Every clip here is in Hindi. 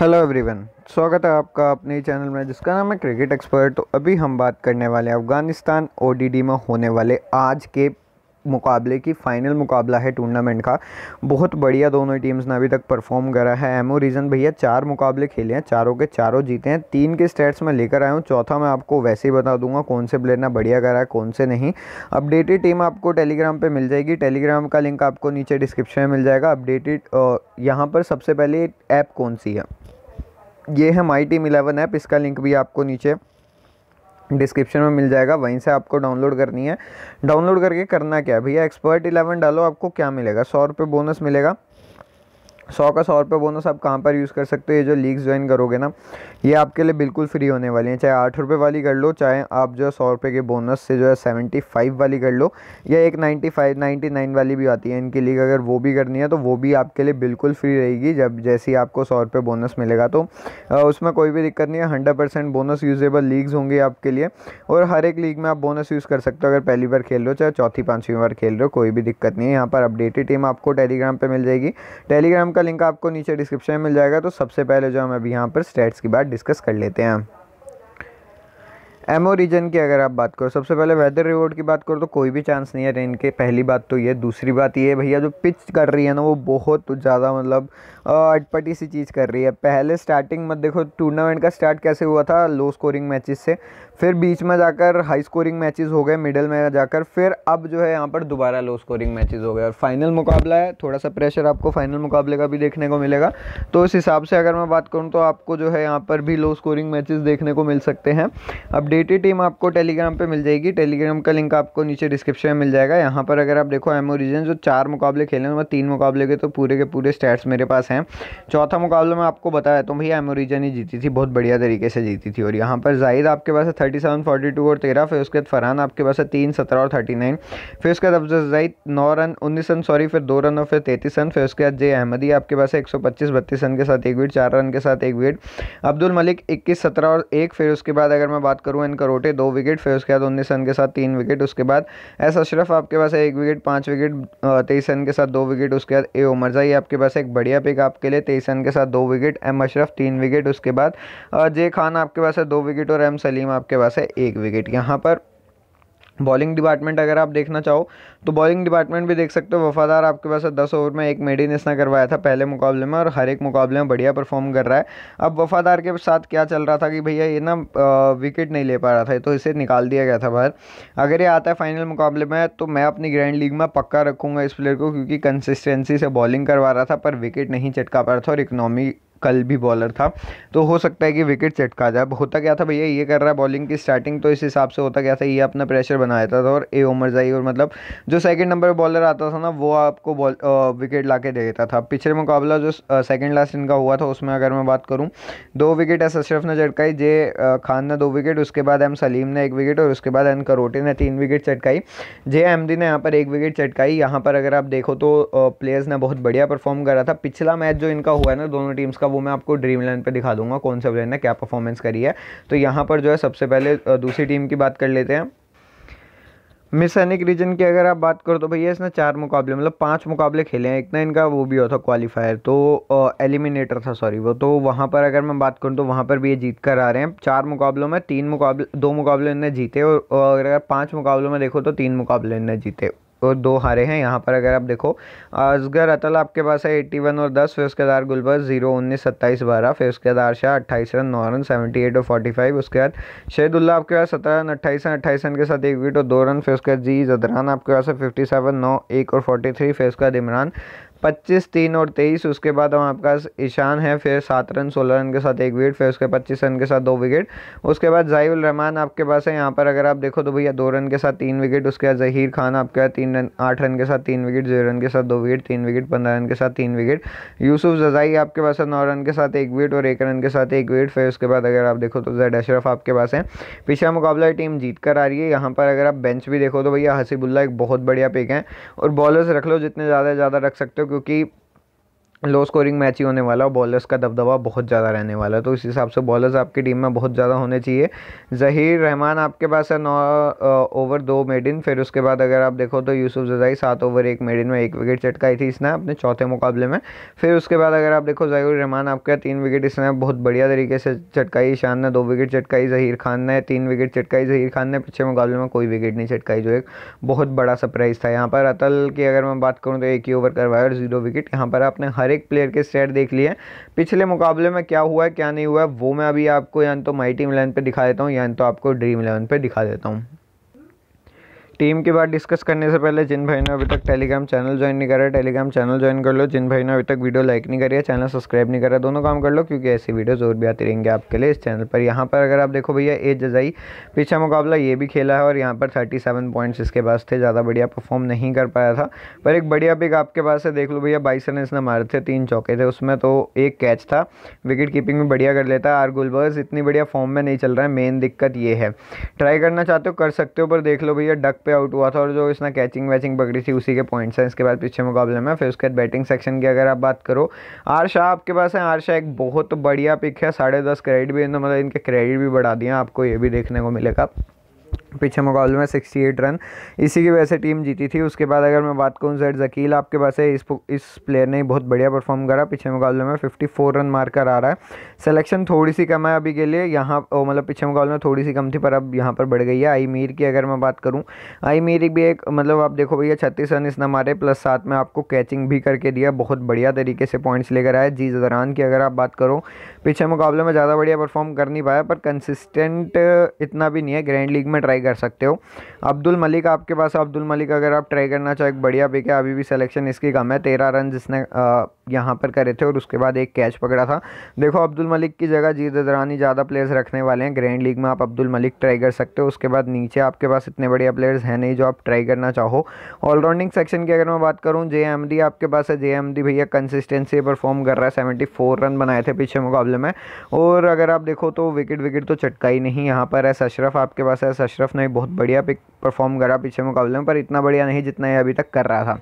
हेलो एवरीवन स्वागत है आपका अपने चैनल में जिसका नाम है क्रिकेट एक्सपर्ट तो अभी हम बात करने वाले अफ़गानिस्तान ओडीडी में होने वाले आज के मुकाबले की फ़ाइनल मुकाबला है टूर्नामेंट का बहुत बढ़िया दोनों टीम्स ने अभी तक परफॉर्म करा है एमओ रीज़न भैया चार मुकाबले खेले हैं चारों के चारों जीते हैं तीन के स्टेट्स में लेकर आया हूँ चौथा मैं आपको वैसे ही बता दूंगा कौन से प्लेयर ने बढ़िया करा है कौन से नहीं अपडेटेड टीम आपको टेलीग्राम पर मिल जाएगी टेलीग्राम का लिंक आपको नीचे डिस्क्रिप्शन में मिल जाएगा अपडेटेड यहाँ पर सबसे पहले ऐप कौन सी है ये है माई टीम इलेवन ऐप इसका लिंक भी आपको नीचे डिस्क्रिप्शन में मिल जाएगा वहीं से आपको डाउनलोड करनी है डाउनलोड करके करना क्या भैया एक्सपर्ट इलेवन डालो आपको क्या मिलेगा सौ रुपये बोनस मिलेगा सौ का सौ रुपये बोनस आप कहाँ पर यूज़ कर सकते हो ये जो लीग्स ज्वाइन करोगे ना ये आपके लिए बिल्कुल फ्री होने वाली हैं चाहे आठ रुपये वाली कर लो चाहे आप जो है सौ रुपये के बोनस से जो है सेवेंटी फाइव वाली कर लो या एक नाइन्टी फाइव नाइन्टी नाइन वाली भी आती है इनकी लीग अगर वो भी करनी है तो वो भी आपके लिए बिल्कुल फ्री रहेगी जब जैसे ही आपको सौ रुपये बोनस मिलेगा तो उसमें कोई भी दिक्कत नहीं है hundred percent bonus usable leagues होंगी आपके लिए और हर एक लीग में आप बोनस यूज़ कर सकते हो अगर पहली बार खेल रहे हो चाहे चौथी पाँचवीं बार खेल रहे हो कोई भी दिक्कत नहीं है यहाँ पर अपडेटेड टीम आपको टेलीग्राम पर मिल जाएगी टेलीग्राम का का लिंक आपको नीचे डिस्क्रिप्शन में मिल जाएगा तो सबसे पहले जो हम अभी यहाँ पर स्टेट्स की बात डिस्कस कर लेते हैं एमओ रीजन की अगर आप बात करो सबसे पहले वेदर रिवॉर्ड की बात करो तो कोई भी चांस नहीं है रेन के पहली बात तो ये दूसरी बात ये भैया जो पिच कर रही है ना वो बहुत ज़्यादा मतलब अटपटी सी चीज़ कर रही है पहले स्टार्टिंग मत देखो टूर्नामेंट का स्टार्ट कैसे हुआ था लो स्कोरिंग मैचेस से फिर बीच में जाकर हाई स्कोरिंग मैचेस हो गए मिडिल में जाकर फिर अब जो है यहाँ पर दोबारा लो स्कोरिंग मैचेस हो गए और फाइनल मुकाबला है थोड़ा सा प्रेशर आपको फाइनल मुकाबले का भी देखने को मिलेगा तो इस हिसाब से अगर मैं बात करूँ तो आपको जो है यहाँ पर भी लो स्कोरिंग मैचेस देखने को मिल सकते हैं अपडेटेड टीम आपको टेलीग्राम पर मिल जाएगी टेलीग्राम का लिंक आपको नीचे डिस्क्रिप्शन में मिल जाएगा यहाँ पर अगर आप देखो एम रीजन जो चार मुकाबले खेले हैं मतलब तीन मुकाबले के तो पूरे के पूरे स्टैट्स मेरे पास हैं चौथा मुकाबला मैं आपको बताया तो भैया एम रीजन ही जीती थी बहुत बढ़िया तरीके से जीती थी और यहाँ पर जाहिद आपके पास है थर्टी सेवन फोर्टी टू और तेरह फिर उसके बाद फरहान आपके पास है तीन सत्रह और थर्टी नाइन फिर उसके बाद अफजल जईद नौ रन उन्नीस रन सॉरी फिर दो रन और फिर तैतीस रन फिर उसके बाद जे अहमदी आपके पास है एक सौ पच्चीस बत्तीस रन के साथ एक विकेट चार रन के साथ एक विकेट अब्दुल मलिक इक्कीस सत्रह और एक फिर उसके बाद अगर मैं बात करूँ इनका रोटे दो विकेट फिर उसके बाद उन्नीस रन के साथ तीन विकेट उसके बाद एस अशरफ आपके पास है एक विकेट पाँच विकेट तेईस रन के साथ दो विकेट उसके बाद ए उमरजाई आपके पास एक बढ़िया पिक आपके लिए तेईस रन के साथ दो विकेट एम अशरफ तीन विकेट उसके बाद जे खान आपके पास है दो विकेट और एम सलीम आपके पास है एक विकेट यहाँ पर बॉलिंग डिपार्टमेंट अगर आप देखना चाहो तो बॉलिंग डिपार्टमेंट भी देख सकते हो वफादार आपके पास है दस ओवर में एक मेडिन इसने करवाया था पहले मुकाबले में और हर एक मुकाबले में बढ़िया परफॉर्म कर रहा है अब वफादार के साथ क्या चल रहा था कि भैया ये ना विकेट नहीं ले पा रहा था तो इसे निकाल दिया गया था बाहर अगर ये आता है फाइनल मुकाबले में तो मैं अपनी ग्रैंड लीग में पक्का रखूँगा इस प्लेयर को क्योंकि कंसिस्टेंसी से बॉलिंग करवा रहा था पर विकेट नहीं चटका पा रहा था और इकनॉमी कल भी बॉलर था तो हो सकता है कि विकेट सेट आ जाए होता क्या था भैया ये कर रहा है बॉलिंग की स्टार्टिंग तो इस हिसाब से होता क्या था ये अपना प्रेशर बनाया था और ए ओमर जाई और मतलब जो सेकंड नंबर बॉलर आता था ना वो आपको बॉल विकेट ला के देता था पिछले मुकाबला जो सेकेंड लास्ट इनका हुआ था उसमें अगर मैं बात करूँ दो विकेट एस अशरफ ने चटकाई जे खान ने दो विकेट उसके बाद एम सलीम ने एक विकेट और उसके बाद एन करोटे ने तीन विकेट चटकाई जे अहमदी ने यहाँ पर एक विकेट चटकाई यहाँ पर अगर आप देखो तो प्लेयर्स ने बहुत बढ़िया परफॉर्म करा था पिछला मैच जो इनका हुआ है ना दोनों टीम्स का वो मैं आपको ड्रीम इलेवन पर दिखा दूंगा कौन से प्लेयर ने क्या परफॉर्मेंस करी है तो यहाँ पर जो है सबसे पहले दूसरी टीम की बात कर लेते हैं मिस सैनिक रीजन की अगर आप बात करो तो भैया इसने चार मुकाबले मतलब पांच मुकाबले खेले हैं एक ना इनका वो भी होता क्वालिफायर तो एलिमिनेटर था सॉरी वो तो वहाँ पर अगर मैं बात करूँ तो वहाँ पर भी ये जीत कर आ रहे हैं चार मुकाबलों में तीन मुकाबले दो मुकाबले इन्हें जीते और, अगर पाँच मुकाबलों में देखो तो तीन मुकाबले इन्हें जीते और दो हारे हैं यहाँ पर अगर आप देखो असगर अतल आपके पास है एट्टी वन और दस फिर उसके बाद गुलबर्स जीरो उन्नीस सत्ताईस बारह फिर उसके बाद आरशाह अट्ठाईस रन नौ रन सेवेंटी एट और फोर्टी फाइव उसके बाद शहीदुल्ला आपके पास सत्रह रन अट्ठाईस रन अट्ठाईस रन के साथ एक विकेट और दो रन फिर उसके बाद जी जदरान आपके पास है फिफ्टी सेवन नौ एक और फोर्टी थ्री फिर उसके बाद इमरान पच्चीस तीन और तेईस उसके बाद हम आपका ईशान है फिर सात रन सोलह रन के साथ एक विकेट फिर उसके पच्चीस रन के साथ दो विकेट उसके बाद जाहिर रहमान आपके पास है यहाँ पर अगर आप देखो तो भैया दो रन के साथ तीन विकेट उसके बाद जहीर खान आपके पास तीन रन आठ रन के साथ तीन विकेट जीरो रन के साथ दो विकेट तीन विकेट पंद्रह रन के साथ तीन विकेट यूसुफ जजाई आपके पास है नौ रन के साथ एक विकेट और एक रन के साथ एक विकेट फिर उसके बाद अगर आप देखो तो जैड अशरफ आपके पास है पिछला मुकाबला टीम जीत कर आ रही है यहाँ पर अगर आप बेंच भी देखो तो भैया हसीबुल्ला एक बहुत बढ़िया पिक है और बॉलर्स रख लो जितने ज़्यादा ज़्यादा रख सकते हो क्योंकि लो स्कोरिंग मैच ही होने वाला और बॉलर्स का दबदबा बहुत ज़्यादा रहने वाला है तो इस हिसाब से बॉलर्स आपकी टीम में बहुत ज़्यादा होने चाहिए जहीर रहमान आपके पास है नौ ओवर दो मेडिन फिर उसके बाद अगर आप देखो तो यूसुफ जजाई सात ओवर एक मेडिन में एक विकेट चटकाई थी इसने अपने चौथे मुकाबले में फिर उसके बाद अगर आप देखो जहीर रहमान आपके तीन विकेट इसने बहुत बढ़िया तरीके से चटकाई ईशान ने दो विकेट चटकाई जहीर खान ने तीन विकेट चटकाई जहीर खान ने पिछले मुकाबले में कोई विकेट नहीं चटकाई जो एक बहुत बड़ा सरप्राइज़ था यहाँ पर अतल की अगर मैं बात करूँ तो एक ही ओवर करवाया और जीरो विकेट यहाँ पर आपने हर हर एक प्लेयर के स्टेट देख लिए पिछले मुकाबले में क्या हुआ है क्या नहीं हुआ है वो मैं अभी आपको या तो माई टीम इलेवन पर दिखा देता हूँ या तो आपको ड्रीम इलेवन पर दिखा देता हूँ टीम की बात डिस्कस करने से पहले जिन भाई ने अभी तक टेलीग्राम चैनल ज्वाइन नहीं करा टेलीग्राम चैनल ज्वाइन कर लो जिन भाई ने अभी तक वीडियो लाइक नहीं करी है चैनल सब्सक्राइब नहीं करा दोनों काम कर लो क्योंकि ऐसी वीडियोज़ और भी आती रहेंगे आपके लिए इस चैनल पर यहाँ पर अगर आप देखो भैया ए जजाई पीछा मुकाबला ये भी खेला है और यहाँ पर थर्टी सेवन पॉइंट्स इसके पास थे ज़्यादा बढ़िया परफॉर्म नहीं कर पाया था पर एक बढ़िया पिक आपके पास है देख लो भैया बाईस रन इसने मारे थे तीन चौके थे उसमें तो एक कैच था विकेट कीपिंग में बढ़िया कर लेता आर गुलबर्स इतनी बढ़िया फॉर्म में नहीं चल रहा है मेन दिक्कत ये है ट्राई करना चाहते हो कर सकते हो पर देख लो भैया डक पे पे आउट हुआ था और जो इसने कैचिंग वैचिंग पकड़ी थी उसी के पॉइंट्स हैं इसके बाद पीछे मुकाबले में फिर उसके बाद बैटिंग सेक्शन की अगर आप बात करो आर शाह आपके पास है आर शाह एक बहुत बढ़िया पिक है साढ़े दस क्रेडिट भी इन्होंने तो मतलब इनके क्रेडिट भी बढ़ा दिया आपको ये भी देखने को मिलेगा पिछले मुकाबले में 68 रन इसी की वजह से टीम जीती थी उसके बाद अगर मैं बात करूँ जैड जकील आपके पास है इस इस प्लेयर ने बहुत बढ़िया परफॉर्म करा पिछले मुकाबले में 54 रन मार कर आ रहा है सिलेक्शन थोड़ी सी कम है अभी के लिए यहाँ मतलब पिछले मुकाबले में थोड़ी सी कम थी पर अब यहाँ पर बढ़ गई है आई मीर की अगर मैं बात करूँ आई मीर भी एक मतलब आप देखो भैया छत्तीस रन इसने मारे प्लस साथ में आपको कैचिंग भी करके दिया बहुत बढ़िया तरीके से पॉइंट्स लेकर आए जी जरान की अगर आप बात करो पिछले मुकाबले में ज़्यादा बढ़िया परफॉर्म कर नहीं पाया पर कंसिस्टेंट इतना भी नहीं है ग्रैंड लीग में ट्राई ट्राई कर सकते हो अब्दुल मलिक आपके पास अब्दुल मलिक अगर आप ट्राई करना चाहो एक बढ़िया पिक है अभी भी सिलेक्शन इसकी कम है तेरह रन जिसने यहाँ पर करे थे और उसके बाद एक कैच पकड़ा था देखो अब्दुल मलिक की जगह जीत दरानी ज़्यादा प्लेयर्स रखने वाले हैं ग्रैंड लीग में आप अब्दुल मलिक ट्राई कर सकते हो उसके बाद नीचे आपके पास इतने बढ़िया प्लेयर्स हैं नहीं जो आप ट्राई करना चाहो ऑलराउंडिंग सेक्शन की अगर मैं बात करूँ जे आपके पास है जे भैया कंसिस्टेंसी परफॉर्म कर रहा है सेवेंटी रन बनाए थे पीछे मुकाबले में और अगर आप देखो तो विकेट विकेट तो चटका ही नहीं यहाँ पर है सशरफ आपके पास है सशरफ ऑफ नाइट बहुत बढ़िया पिक परफॉर्म करा पिछले मुकाबले में पर इतना बढ़िया नहीं जितना ये अभी तक कर रहा था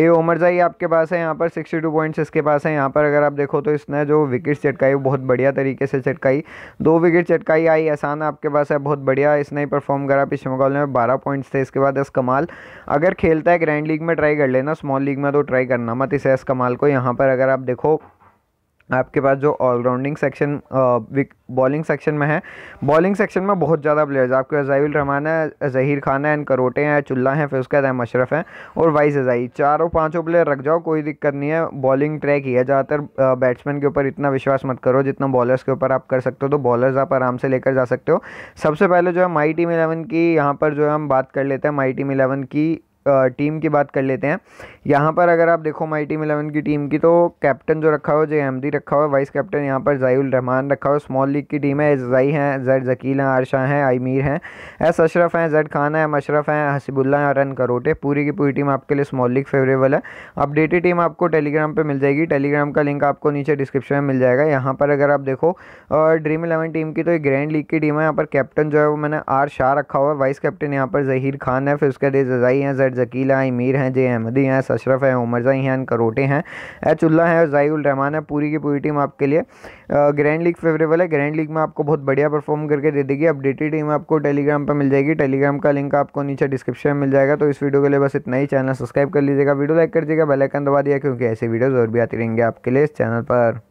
ए ओमर आपके पास है यहाँ पर 62 पॉइंट्स इसके पास है यहाँ पर अगर आप देखो तो इसने जो विकेट चटकाई वो बहुत बढ़िया तरीके से चटकाई दो विकेट चटकाई आई एहसान आपके पास है बहुत बढ़िया इसने ही परफॉर्म करा पिछले मुकाबले में बारह पॉइंट्स थे इसके बाद एस कमाल अगर खेलता है ग्रैंड लीग में ट्राई कर लेना स्मॉल लीग में तो ट्राई करना मत इसे एस कमाल को यहाँ पर अगर आप देखो आपके पास जो ऑलराउंडिंग सेक्शन बॉलिंग सेक्शन में है बॉलिंग सेक्शन में बहुत ज़्यादा प्लेयर्स आपके अजाइल रहमान है जहीर खान है एंड करोटे हैं चुल्ला हैं फिर उसके बाद मशरफ हैं और वाइस अजाई चारों पांचों प्लेयर रख जाओ कोई दिक्कत नहीं है बॉलिंग ट्रैक ही है ज़्यादातर बैट्समैन के ऊपर इतना विश्वास मत करो जितना बॉलर्स के ऊपर आप कर सकते हो तो बॉलर्स आप आराम से लेकर जा सकते हो सबसे पहले जो है माई टीम इलेवन की यहाँ पर जो है हम बात कर लेते हैं माई टीम इलेवन की टीम की बात कर लेते हैं यहाँ पर अगर आप देखो माई टीम इलेवन की टीम की तो कैप्टन जो रखा हुआ जे अहमदी रखा हुआ वाइस कैप्टन यहाँ पर जईउल रहमान रखा हुआ स्मॉल लीग की टीम है जई हैं जैड जकील हैं आरशा हैं आईमीर हैं एस अशरफ हैं जैड खान हैं एम अशरफ़ हैं हसीबुल्ला हैं और रन करोटे पूरी की पूरी टीम आपके लिए स्मॉल लीग फेवरेबल है अपडेटेड टीम आपको टेलीग्राम पर मिल जाएगी टेलीग्राम का लिंक आपको नीचे डिस्क्रिप्शन में मिल जाएगा यहाँ पर अगर आप देखो और ड्रीम इलेवन टीम की तो एक ग्रैंड लीग की टीम है यहाँ पर कैप्टन जो है वो मैंने आर शाह रखा हुआ है वाइस कैप्टन यहाँ पर जहीर खान है फिर उसके बाद जजाई हैं जैड जकील हैं आईमीर हैं जे अहमदी हैं अशरफ हैं उमर जई हैं करोटे हैं एचुल्ला हैं और ज़ाईउल रहमान है पूरी की पूरी टीम आपके लिए ग्रैंड लीग फेवरेबल है ग्रैंड लीग में आपको बहुत बढ़िया परफॉर्म करके दे देगी अपडेटेड टीम आपको टेलीग्राम पर मिल जाएगी टेलीग्राम का लिंक आपको नीचे डिस्क्रिप्शन में मिल जाएगा तो इस वीडियो के लिए बस इतना ही चैनल सब्सक्राइब कर लीजिएगा वीडियो लाइक कर दीजिएगा बेलाइकन दबा दिया क्योंकि ऐसे वीडियोज़ और भी आती रहेंगे आपके लिए इस चैनल पर